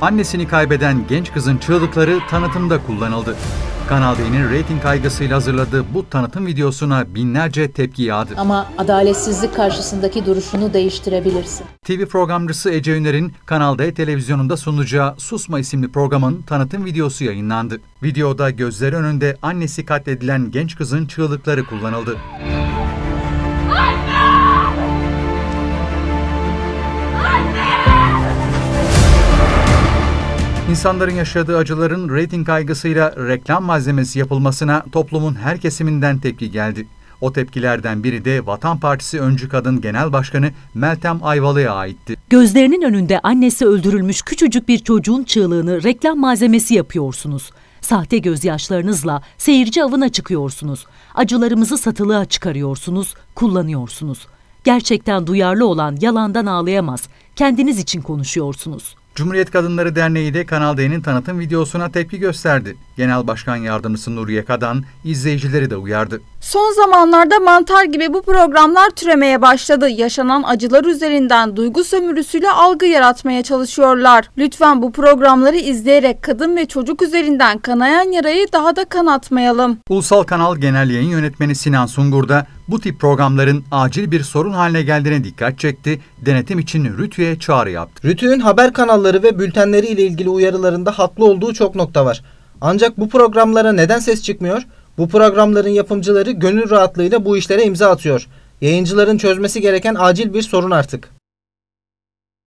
Annesini kaybeden genç kızın çığlıkları tanıtımda kullanıldı. Kanal D'nin reyting kaygısıyla hazırladığı bu tanıtım videosuna binlerce tepki yağdı. Ama adaletsizlik karşısındaki duruşunu değiştirebilirsin. TV programcısı Ece Üner'in Kanal D televizyonunda sunacağı Susma isimli programın tanıtım videosu yayınlandı. Videoda gözleri önünde annesi katledilen genç kızın çığlıkları kullanıldı. İnsanların yaşadığı acıların reyting kaygısıyla reklam malzemesi yapılmasına toplumun her kesiminden tepki geldi. O tepkilerden biri de Vatan Partisi öncü kadın genel başkanı Meltem Ayvalı'ya aitti. Gözlerinin önünde annesi öldürülmüş küçücük bir çocuğun çığlığını reklam malzemesi yapıyorsunuz. Sahte gözyaşlarınızla seyirci avına çıkıyorsunuz. Acılarımızı satılığa çıkarıyorsunuz, kullanıyorsunuz. Gerçekten duyarlı olan yalandan ağlayamaz. Kendiniz için konuşuyorsunuz. Cumhuriyet Kadınları Derneği de Kanal D'nin tanıtım videosuna tepki gösterdi. Genel Başkan Yardımcısı Nuriye Kadan izleyicileri de uyardı. Son zamanlarda mantar gibi bu programlar türemeye başladı. Yaşanan acılar üzerinden duygu sömürüsüyle algı yaratmaya çalışıyorlar. Lütfen bu programları izleyerek kadın ve çocuk üzerinden kanayan yarayı daha da kanatmayalım. Ulusal Kanal Genel Yayın Yönetmeni Sinan Sungur da bu tip programların acil bir sorun haline geldiğine dikkat çekti, denetim için RTÜ'ye çağrı yaptı. RTÜ'nün haber kanalları ve bültenleri ile ilgili uyarılarında haklı olduğu çok nokta var. Ancak bu programlara neden ses çıkmıyor? Bu programların yapımcıları gönül rahatlığıyla bu işlere imza atıyor. Yayıncıların çözmesi gereken acil bir sorun artık.